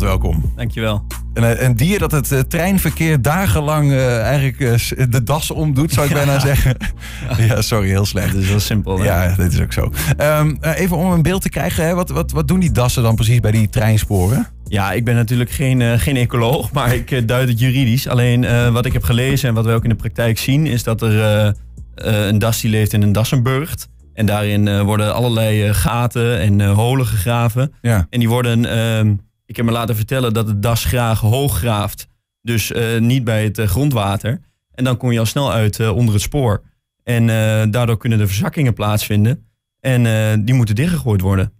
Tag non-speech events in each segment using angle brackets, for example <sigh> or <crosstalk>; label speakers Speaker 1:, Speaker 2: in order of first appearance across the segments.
Speaker 1: welkom. Dankjewel. En een eh, dier dat het eh, treinverkeer dagenlang eh, eigenlijk de das omdoet, zou ik bijna <laughs> zeggen. <laughs> ja, sorry, heel slecht. Dat is wel simpel. Hè? Ja, dit is ook zo. Ehm, even om een beeld te krijgen, hè, wat, wat, wat doen die dassen dan precies bij die treinsporen?
Speaker 2: Ja, ik ben natuurlijk geen, geen ecoloog, <laughs> maar ik duid het juridisch. Alleen wat ik heb gelezen en wat we ook in de praktijk zien, is dat er een das die leeft in een dassenburgt. En daarin worden allerlei gaten en holen gegraven. Ja. En die worden ehm, ik heb me laten vertellen dat het das graag hoog graaft. Dus eh, niet bij het eh, grondwater. En dan kom je al snel uit eh, onder het spoor. En daardoor kunnen er verzakkingen plaatsvinden.
Speaker 1: En die moeten dichtgegooid worden.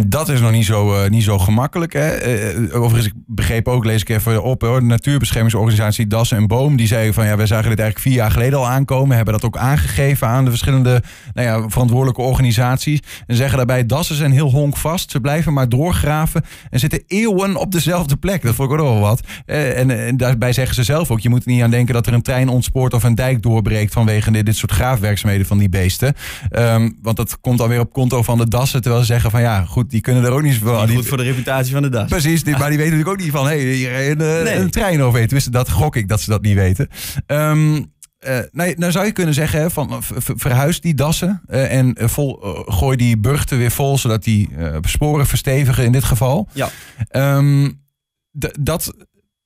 Speaker 1: En dat is nog niet zo, eh, niet zo gemakkelijk. Hè? Uh, overigens, ik begreep ook, lees ik even op, hoor, de natuurbeschermingsorganisatie Das en Boom, die zei van ja, wij zagen dit eigenlijk vier jaar geleden al aankomen, hebben dat ook aangegeven aan de verschillende nou ja, verantwoordelijke organisaties. En zeggen daarbij, dassen zijn heel honkvast, ze blijven maar doorgraven en zitten eeuwen op dezelfde plek. Dat vond ik ook wel wat. en, en, daarbij zeggen ze zelf ook, je moet niet aan denken dat er een trein ontspoort of een dijk doorbreekt vanwege dit, dit soort graafwerkzaamheden van die beesten. Ehm, want dat komt dan weer op konto van de dassen, terwijl ze zeggen van ja, goed, die kunnen er ook niet van. Niet goed voor de reputatie van de das. Precies, maar die weten natuurlijk ook niet van, hé, hey, een, eh, een trein over. Tenminste, dat gok ik dat ze dat niet weten. Ehm, eh, nee, nou zou je kunnen zeggen, van, verhuis die dassen eh, en vol, gooi die burchten weer vol, zodat die sporen verstevigen in dit geval. Ja. Ehm, dat,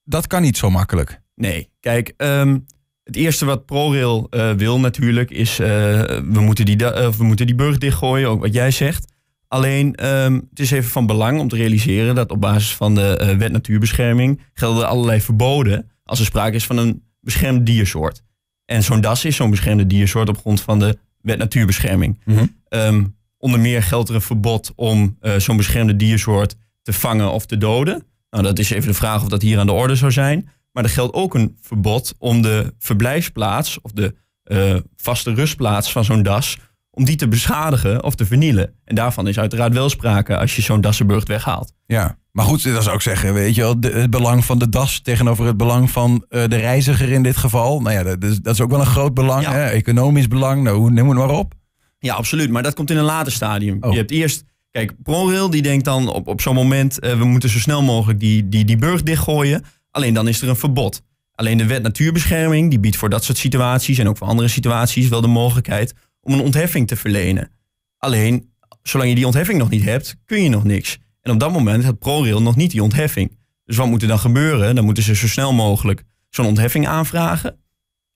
Speaker 1: dat kan niet zo makkelijk.
Speaker 2: Nee, kijk, ehm, het eerste wat ProRail wil natuurlijk is, we, moeten die we moeten die burg dichtgooien, ook wat jij zegt. Alleen, ehm, het is even van belang om te realiseren dat op basis van de eh, wet natuurbescherming gelden allerlei verboden als er sprake is van een beschermd diersoort. En zo'n das is zo'n beschermde diersoort op grond van de wet natuurbescherming. Mhm. Ehm, onder meer geldt er een verbod om eh, zo'n beschermde diersoort te vangen of te doden. Nou, dat is even de vraag of dat hier aan de orde zou zijn. Maar er geldt ook een verbod om de verblijfsplaats of de eh, vaste rustplaats van zo'n das om die te beschadigen of te vernielen. En daarvan is uiteraard wel sprake als je zo'n Dassenburg weghaalt. Ja, maar
Speaker 1: goed, dat zou ik zeggen, weet je wel, het belang van de das tegenover het belang van eh, de reiziger in dit geval. Nou ja, dat is, dat is ook wel een groot belang, hè? economisch belang, nou, het maar op. Ja, absoluut,
Speaker 2: maar dat komt in een later stadium. Oh. Je hebt eerst, kijk, ProRail die denkt dan op, op zo'n moment, eh, we moeten zo snel mogelijk die, die, die burg dichtgooien. Alleen dan is er een verbod. Alleen de wet natuurbescherming die biedt voor dat soort situaties en ook voor andere situaties wel de mogelijkheid om een ontheffing te verlenen. Alleen, zolang je die ontheffing nog niet hebt, kun je nog niks. En op dat moment had ProRail nog niet die ontheffing. Dus wat moet er dan gebeuren? Dan moeten ze zo snel mogelijk zo'n ontheffing aanvragen.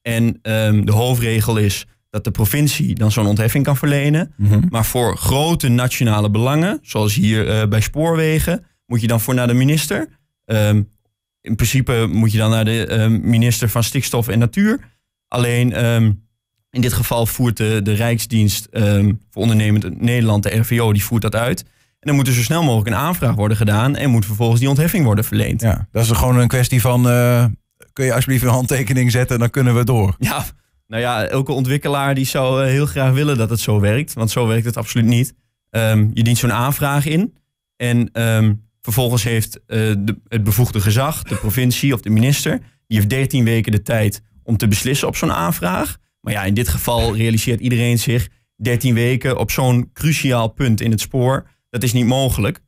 Speaker 2: En ehm, de hoofdregel is dat de provincie dan zo'n ontheffing kan verlenen. Mhm. Maar voor grote nationale belangen, zoals hier eh, bij spoorwegen, moet je dan voor naar de minister. Ehm, in principe moet je dan naar de ehm, minister van Stikstof en Natuur. Alleen in dit geval voert de, de Rijksdienst ehm, voor Ondernemend Nederland, de RVO, die voert dat uit. En dan moet er zo snel mogelijk een aanvraag worden gedaan en moet
Speaker 1: vervolgens die ontheffing worden verleend. Ja, dat is gewoon een kwestie van, eh, kun je alsjeblieft een handtekening zetten en dan kunnen we door.
Speaker 2: Ja, nou ja, elke ontwikkelaar die zou eh, heel graag willen dat het zo werkt, want zo werkt het absoluut niet. Ehm, je dient zo'n aanvraag in en ehm, vervolgens heeft eh, de, het bevoegde gezag, de provincie of de minister, die heeft 13 weken de tijd om te beslissen op zo'n aanvraag. Maar ja, in dit geval realiseert iedereen zich 13 weken op zo'n cruciaal punt in het spoor. Dat is niet mogelijk.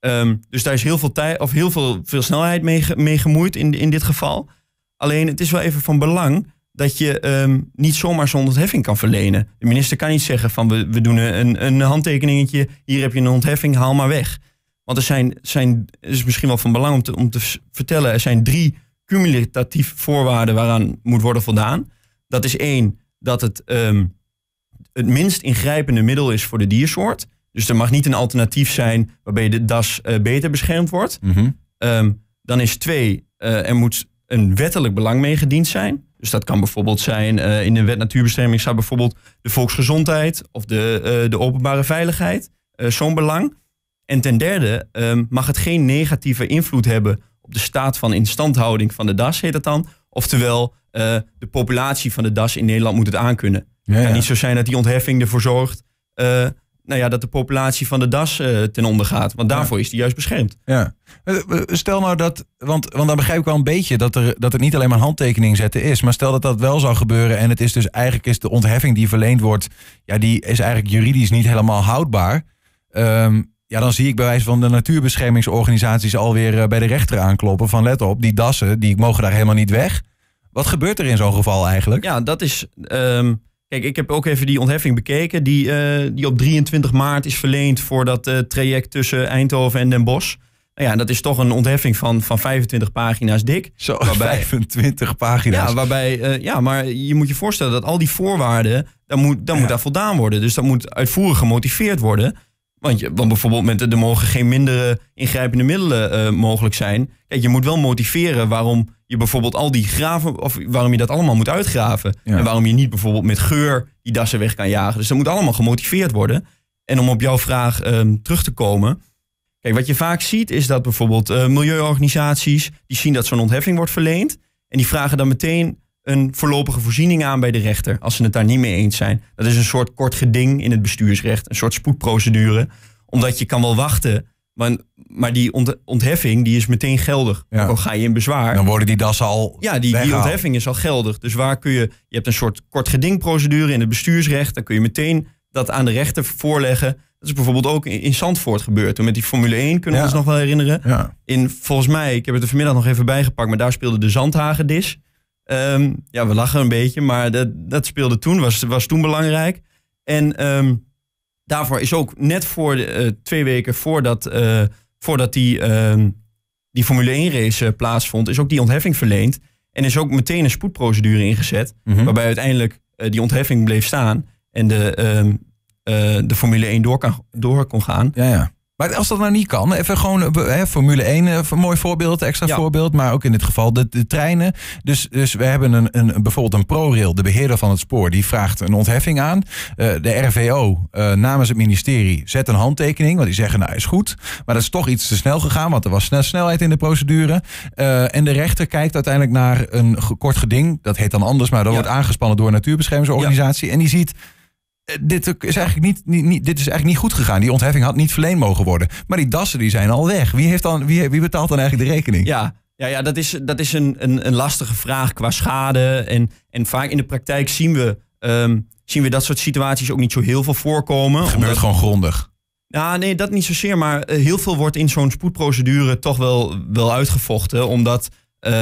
Speaker 2: Um, dus daar is heel veel tijd of heel veel, veel snelheid mee, mee gemoeid in, in dit geval. Alleen het is wel even van belang dat je ehm, niet zomaar zo'n ontheffing kan verlenen. De minister kan niet zeggen van we, we doen een, een handtekeningetje, hier heb je een ontheffing, haal maar weg. Want er zijn, zijn is misschien wel van belang om te, om te vertellen, er zijn drie cumulatief voorwaarden waaraan moet worden voldaan. Dat is één, dat het ehm, het minst ingrijpende middel is voor de diersoort. Dus er mag niet een alternatief zijn waarbij de das eh, beter beschermd wordt. Mhm. Ehm, dan is twee, eh, er moet een wettelijk belang meegediend zijn. Dus dat kan bijvoorbeeld zijn, eh, in de wet natuurbescherming staat bijvoorbeeld de volksgezondheid of de, de openbare veiligheid. Zo'n belang. En ten derde ehm, mag het geen negatieve invloed hebben op de staat van instandhouding van de das, heet dat dan, Oftewel, eh, de populatie van de DAS in Nederland moet het aankunnen. Ja, het niet zo zijn dat die ontheffing ervoor zorgt eh, nou ja, dat de populatie van de das eh, ten onder gaat. Want daarvoor is die juist beschermd.
Speaker 1: Ja. Stel nou dat, want, want dan begrijp ik wel een beetje dat, er, dat het niet alleen maar een handtekening zetten is. Maar stel dat dat wel zou gebeuren en het is dus eigenlijk is de ontheffing die verleend wordt, ja, die is eigenlijk juridisch niet helemaal houdbaar. Um, ja, dan zie ik bij wijze van de natuurbeschermingsorganisaties alweer eh, bij de rechter aankloppen. Van let op, die dassen, die mogen daar helemaal niet weg. Wat gebeurt er in zo'n geval eigenlijk? Ja, dat is. Ehm, kijk, ik heb ook even die ontheffing bekeken. Die, eh,
Speaker 2: die op 23 maart is verleend voor dat eh, traject tussen Eindhoven en Den Bosch. Nou ja, dat is toch een ontheffing van, van 25 pagina's dik. Zo, 25 pagina's. Ja, waarbij, ja, maar je moet je voorstellen dat al die voorwaarden, dan moet, dan moet daar voldaan worden. Dus dat moet uitvoerig gemotiveerd worden. Want, je, want bijvoorbeeld met er mogen geen mindere ingrijpende middelen eh, mogelijk zijn. Kijk, je moet wel motiveren waarom je bijvoorbeeld al die graven, of waarom je dat allemaal moet uitgraven. En waarom je niet bijvoorbeeld met geur die dassen weg kan jagen. Dus dat moet allemaal gemotiveerd worden. En om op jouw vraag ehm, terug te komen. Kijk, wat je vaak ziet is dat bijvoorbeeld eh, milieuorganisaties, die zien dat zo'n ontheffing wordt verleend. En die vragen dan meteen een voorlopige voorziening aan bij de rechter als ze het daar niet mee eens zijn. Dat is een soort kort geding in het bestuursrecht, een soort spoedprocedure. Omdat je kan wel wachten, maar, maar die ontheffing die is meteen geldig. al ga je in bezwaar. Dan worden die das al. Ja, die, ontheffing is al geldig. Dus waar kun je. Je hebt een soort kort gedingprocedure in het bestuursrecht. Dan kun je meteen dat aan de rechter voorleggen. Dat is bijvoorbeeld ook in Zandvoort gebeurd. Toen met die Formule 1 kunnen we ons nog wel herinneren. Ja. In, volgens mij, ik heb het er vanmiddag nog even bijgepakt, maar daar speelde de Zandhagen dis. Ehm, ja, we lachen een beetje, maar dat, dat speelde toen, was, was toen belangrijk. En ehm, daarvoor is ook net voor eh, twee weken voordat, eh, voordat die, ehm, die Formule 1 race eh, plaatsvond, is ook die ontheffing verleend. En is ook meteen een spoedprocedure ingezet, mhm. waarbij uiteindelijk die ontheffing bleef staan en de,
Speaker 1: de Formule 1 door, kan, door kon gaan. Ja, ja. Maar als dat nou niet kan, even gewoon eh, Formule 1, eh, een mooi voorbeeld, extra voorbeeld. Maar ook in dit geval de, de treinen. Dus, dus we hebben een, een, bijvoorbeeld een ProRail, de beheerder van het spoor, die vraagt een ontheffing aan. Eh, de RVO namens het ministerie zet een handtekening, want die zeggen nou is goed. Maar dat is toch iets te snel gegaan, want er was snel, snelheid in de procedure. en de rechter kijkt uiteindelijk naar een kort geding. Dat heet dan anders, maar dat wordt aangespannen door een natuurbeschermingsorganisatie. En die ziet dit is, eigenlijk niet, niet, dit is eigenlijk niet goed gegaan. Die ontheffing had niet verleend mogen worden. Maar die dassen die zijn al weg. Wie, heeft dan, wie, wie betaalt dan eigenlijk de rekening? Ja,
Speaker 2: ja, ja dat is, dat is een, een, een lastige vraag qua schade. En, en vaak in de praktijk zien we, ehm, zien we dat soort situaties ook niet zo heel veel voorkomen. Het gebeurt gewoon grondig. Nou, nee, dat niet zozeer. Maar eh, heel veel wordt in zo'n spoedprocedure toch wel, wel uitgevochten. Omdat, eh,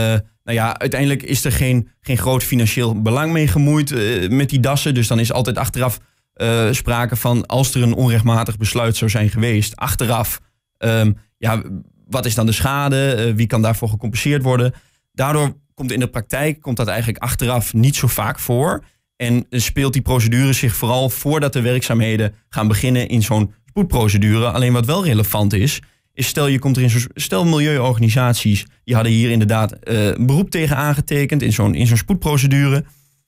Speaker 2: nou ja, uiteindelijk is er geen, geen groot financieel belang mee gemoeid eh, met die dassen. Dus dan is altijd achteraf uh, sprake van als er een onrechtmatig besluit zou zijn geweest, achteraf, ehm, ja, wat is dan de schade? Eh, wie kan daarvoor gecompenseerd worden? Daardoor komt in de praktijk komt dat eigenlijk achteraf niet zo vaak voor. En speelt die procedure zich vooral voordat de werkzaamheden gaan beginnen in zo'n spoedprocedure. Alleen wat wel relevant is, is stel je komt er in stel milieuorganisaties, die hadden hier inderdaad uh, beroep tegen aangetekend in zo'n in zo'n spoedprocedure.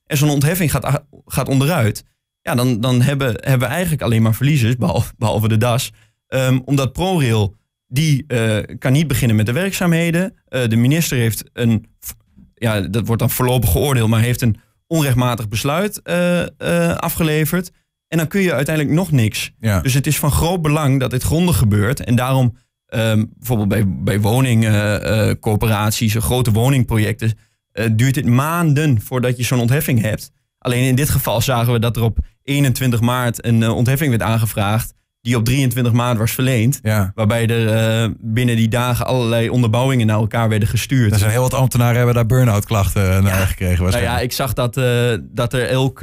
Speaker 2: En zo'n ontheffing gaat, gaat onderuit ja, dan, dan hebben, hebben we eigenlijk alleen maar verliezers, behalve, de DAS. Ehm, omdat ProRail, die eh, kan niet beginnen met de werkzaamheden. Eh, de minister heeft een, ja, dat wordt dan voorlopig geoordeeld, maar heeft een onrechtmatig besluit eh, afgeleverd. En dan kun je uiteindelijk nog niks. Dus het is van groot belang dat dit grondig gebeurt. En daarom ehm, bijvoorbeeld bij, bij woningcorporaties, grote woningprojecten, duurt dit maanden voordat je zo'n ontheffing hebt. Alleen in dit geval zagen we dat er op 21 maart een eh, ontheffing werd aangevraagd. Die op 23 maart was verleend. Waarbij er eh, binnen die dagen allerlei onderbouwingen naar elkaar werden gestuurd. Er zijn heel wat ambtenaren hebben daar burn-out klachten eh, naar gekregen. Nou ja, ik zag dat, dat er elk,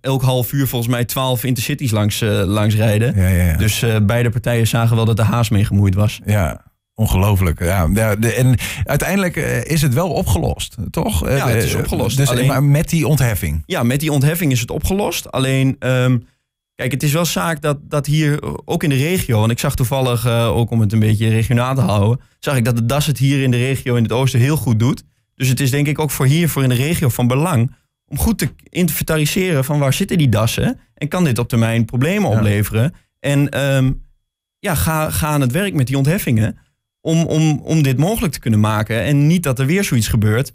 Speaker 2: elk half uur volgens mij 12 intercities langs, langs
Speaker 1: rijden. dus beide partijen zagen wel dat de haas mee gemoeid was. Ja, Ongelooflijk. Ja. De, en uiteindelijk eh, is het wel opgelost, toch? Ja, het is eh, opgelost. Dus, Alleen, maar met die ontheffing.
Speaker 2: Ja, met die ontheffing is het opgelost. Alleen, ehm, kijk, het is wel zaak dat, dat hier eh, ook in de regio, en ik zag toevallig, ook om het een beetje regionaal te houden, zag ik dat de DAS het hier in de regio in het oosten heel goed doet. Dus het is denk ik ook voor hier, voor in de regio van belang om goed te inventariseren van waar zitten die dassen en kan dit op termijn problemen opleveren. En ehm, ja, ga, ga aan het werk met die ontheffingen om, om, om dit mogelijk te kunnen maken. En niet dat er weer zoiets gebeurt.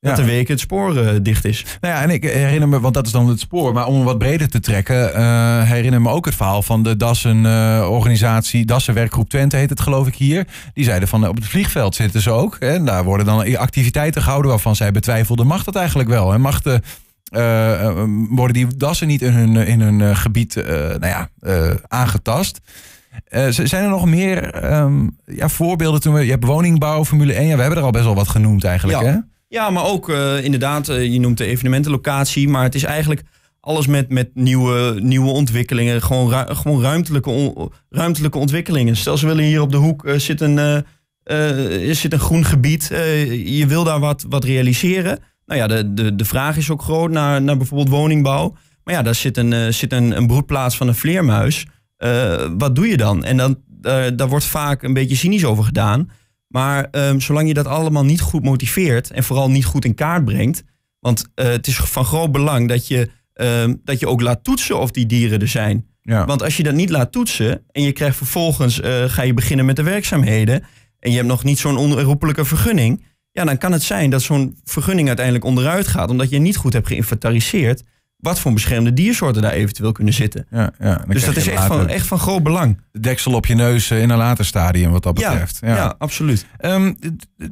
Speaker 2: Dat ja. de week het spoor eh, dicht is.
Speaker 1: Nou ja, en ik herinner me, want dat is dan het spoor. Maar om wat breder te trekken, eh, herinner me ook het verhaal van de Dassen-organisatie, eh, Dassen Werkgroep Twente heet het geloof ik hier. Die zeiden van op het vliegveld zitten ze ook. en daar worden dan activiteiten gehouden waarvan zij betwijfelden, mag dat eigenlijk wel? En mag worden die Dassen niet in hun, in hun gebied nou ja, aangetast? Eh, zijn er nog meer ehm, ja, voorbeelden toen we. Je hebt woningbouw, Formule 1. Ja, we hebben er al best wel wat genoemd eigenlijk. Ja, hè?
Speaker 2: ja maar ook eh, inderdaad, eh, je noemt de evenementenlocatie. Maar het is eigenlijk alles met, met nieuwe, nieuwe ontwikkelingen. Gewoon, gewoon ruimtelijke, ruimtelijke ontwikkelingen. Stel, ze willen hier op de hoek zit, een, zit een groen gebied. je wil daar wat, wat realiseren. Nou ja, de, de, de vraag is ook groot naar, naar bijvoorbeeld woningbouw. Maar ja, daar zit een, zit een, een broedplaats van een vleermuis. Eh, wat doe je dan? En dan, eh, daar wordt vaak een beetje cynisch over gedaan. Maar ehm, zolang je dat allemaal niet goed motiveert en vooral niet goed in kaart brengt. Want eh, het is van groot belang dat je, ehm, dat je ook laat toetsen of die dieren er zijn. Want als je dat niet laat toetsen en je krijgt vervolgens, ga je beginnen met de werkzaamheden. En je hebt nog niet zo'n onroepelijke vergunning. Ja, dan kan het zijn dat zo'n vergunning uiteindelijk onderuit gaat. Omdat je niet goed hebt geïnventariseerd wat voor beschermde diersoorten daar eventueel kunnen zitten. Ja, ja,
Speaker 1: dus dat is echt van, echt van groot belang. De deksel op je neus eh, in een later stadium wat dat betreft. Ja, ja. absoluut. Ehm,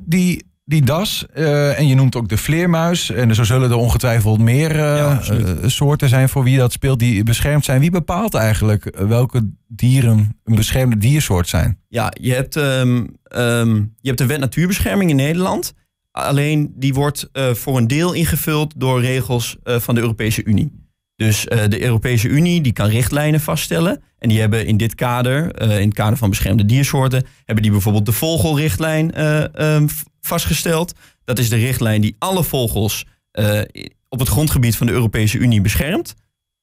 Speaker 1: die, die das, eh, en je noemt ook de vleermuis. En zo zullen er ongetwijfeld meer eh, soorten zijn voor wie dat speelt die beschermd zijn. Wie bepaalt eigenlijk welke dieren een beschermde diersoort zijn?
Speaker 2: Ja, je hebt, ehm, ehm, je hebt de wet natuurbescherming in Nederland. Alleen die wordt eh, voor een deel ingevuld door regels eh, van de Europese Unie. Dus eh, de Europese Unie die kan richtlijnen vaststellen. En die hebben in dit kader, in het kader van beschermde diersoorten, hebben die bijvoorbeeld de vogelrichtlijn ehm, vastgesteld. Dat is de richtlijn die alle vogels op het grondgebied van de Europese Unie beschermt.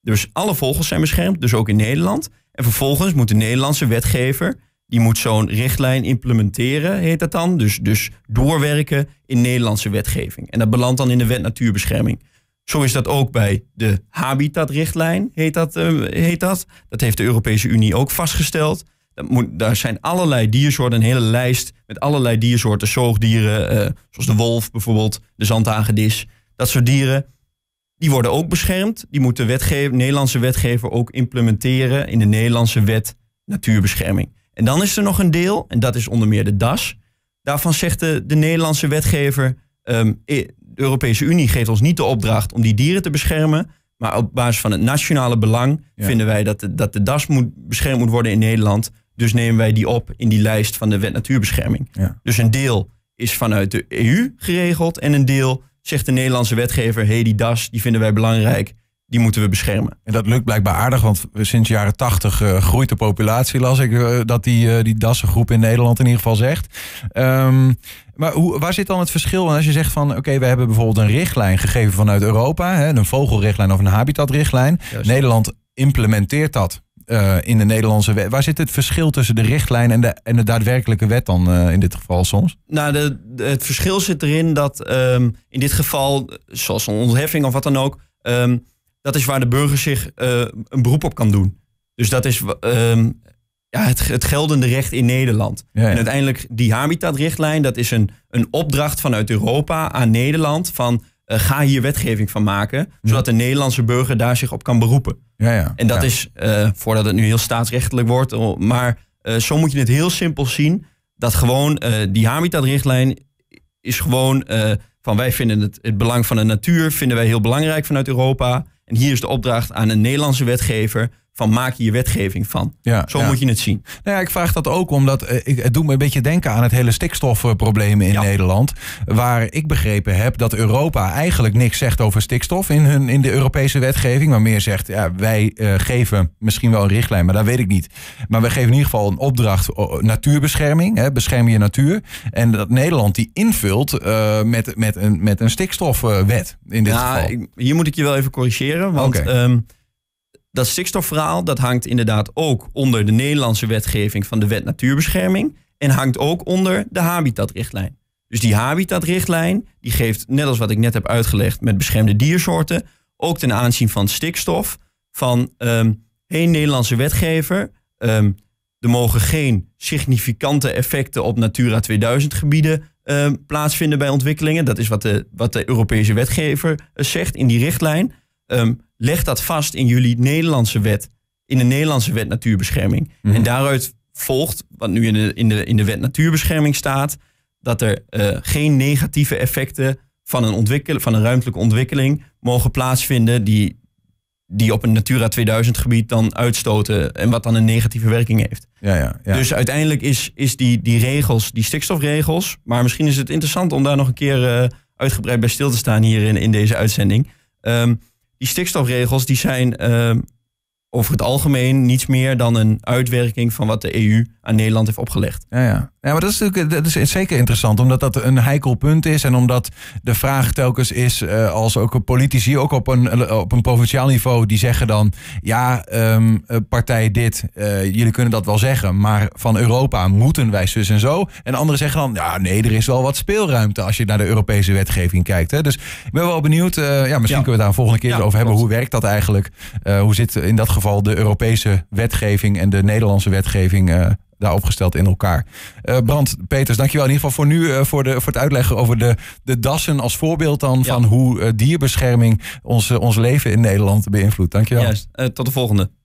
Speaker 2: Dus alle vogels zijn beschermd, dus ook in Nederland. En vervolgens moet de Nederlandse wetgever die moet zo'n richtlijn implementeren, heet dat dan. Dus, dus doorwerken in Nederlandse wetgeving. En dat belandt dan in de wet natuurbescherming. Zo is dat ook bij de habitatrichtlijn, heet dat. Eh, heet dat. dat heeft de Europese Unie ook vastgesteld. Dat moet, daar zijn allerlei diersoorten, een hele lijst met allerlei diersoorten, zoogdieren, eh, zoals de wolf bijvoorbeeld, de zandhagedis, dat soort dieren. Die worden ook beschermd. Die moet de Nederlandse wetgever ook implementeren in de Nederlandse wet natuurbescherming. En dan is er nog een deel, en dat is onder meer de DAS. Daarvan zegt de, Nederlandse wetgever, ehm, e, de Europese Unie geeft ons niet de opdracht om die dieren te beschermen. Maar op basis van het nationale belang vinden wij dat de, dat de DAS moet, beschermd moet worden in Nederland. Dus nemen wij die op in die lijst van de wet natuurbescherming. Dus een deel is vanuit de EU geregeld en een deel zegt de Nederlandse wetgever, hey, die
Speaker 1: DAS, die vinden wij belangrijk die moeten we beschermen. En dat lukt blijkbaar aardig, want sinds jaren tachtig eh, groeit de populatie, las ik eh, dat die, uh, die dassengroep in Nederland in ieder geval zegt. Ehm, maar hoe, waar zit dan het verschil? als je zegt van oké, we hebben bijvoorbeeld een richtlijn gegeven vanuit Europa, hè, een vogelrichtlijn of een habitatrichtlijn. Nederland implementeert dat in de Nederlandse wet. Waar zit het verschil tussen de richtlijn en de, en de daadwerkelijke wet dan in dit geval soms?
Speaker 2: Nou, het verschil zit erin dat ehm, in dit geval, zoals een ontheffing of wat dan ook. Ehm, dat is waar de burger zich eh, een beroep op kan doen. Dus dat is ehm, ja, het, geldende recht in Nederland. En uiteindelijk die habitatrichtlijn, dat is een, een opdracht vanuit Europa aan Nederland van eh, ga hier wetgeving van maken, hm. zodat de Nederlandse burger daar zich op kan beroepen. Ja, en dat is, eh, voordat het nu heel staatsrechtelijk wordt, maar zo moet je het heel simpel zien, dat gewoon die habitatrichtlijn is gewoon van wij vinden het, het belang van de natuur, vinden wij heel belangrijk vanuit Europa. En hier is de opdracht aan een Nederlandse wetgever van maak je je wetgeving
Speaker 1: van. Ja, Zo moet je het zien. Nou ja, ik vraag dat ook omdat eh, ik, het doet me een beetje denken aan het hele stikstofprobleem in Nederland. Waar ik begrepen heb dat Europa eigenlijk niks zegt over stikstof in, hun, in de Europese wetgeving. Maar meer zegt, ja, wij eh, geven misschien wel een richtlijn, maar dat weet ik niet. Maar we geven in ieder geval een opdracht eh, natuurbescherming. Hè, bescherm je natuur. En dat Nederland die invult met, met, een, met een stikstofwet in dit nou, geval.
Speaker 2: hier moet ik je wel even corrigeren. Want
Speaker 1: dat stikstofverhaal dat hangt inderdaad
Speaker 2: ook onder de Nederlandse wetgeving van de Wet Natuurbescherming. En hangt ook onder de habitatrichtlijn. Dus die habitatrichtlijn die geeft, net als wat ik net heb uitgelegd met beschermde diersoorten, ook ten aanzien van stikstof, van um, één Nederlandse wetgever. Um, er mogen geen significante effecten op Natura 2000 gebieden ehm, plaatsvinden bij ontwikkelingen. Dat is wat de, wat de Europese wetgever eh, zegt in die richtlijn leg dat vast in jullie Nederlandse wet. In de Nederlandse wet natuurbescherming. Mhm. En daaruit volgt, wat nu in de, in, de, in de wet natuurbescherming staat, dat er eh, geen negatieve effecten van een, van een ruimtelijke ontwikkeling mogen plaatsvinden die, die op een Natura 2000 gebied dan uitstoten en wat dan een negatieve werking heeft.
Speaker 1: Ja, ja, ja. Dus
Speaker 2: uiteindelijk is, is die, die regels, die stikstofregels, maar misschien is het interessant om daar nog een keer eh, uitgebreid bij stil te staan hier in, in deze uitzending. Ehm, die stikstofregels die zijn ehm, over het algemeen niets meer dan een uitwerking van wat de EU aan Nederland heeft opgelegd.
Speaker 1: Ja, ja. ja maar dat is natuurlijk dat is zeker interessant, omdat dat een heikel punt is en omdat de vraag telkens is, eh, als ook politici, ook op een, op een provinciaal niveau, die zeggen dan, ja, um, partij dit, eh, jullie kunnen dat wel zeggen, maar van Europa moeten wij zus en zo. En anderen zeggen dan, ja, nee, er is wel wat speelruimte als je naar de Europese wetgeving kijkt. Hè. Dus ik ben wel benieuwd, ja, misschien kunnen we daar een volgende keer over hebben, hoe werkt dat eigenlijk, hoe zit in dat geval geval de Europese wetgeving en de Nederlandse wetgeving uh, daar opgesteld in elkaar. Eh, Brand, Peters, dankjewel in ieder geval voor nu, eh, voor, de, voor het uitleggen over de, de dassen als voorbeeld dan van hoe dierbescherming ons, ons leven in Nederland beïnvloedt. Dankjewel. Juist, tot de volgende.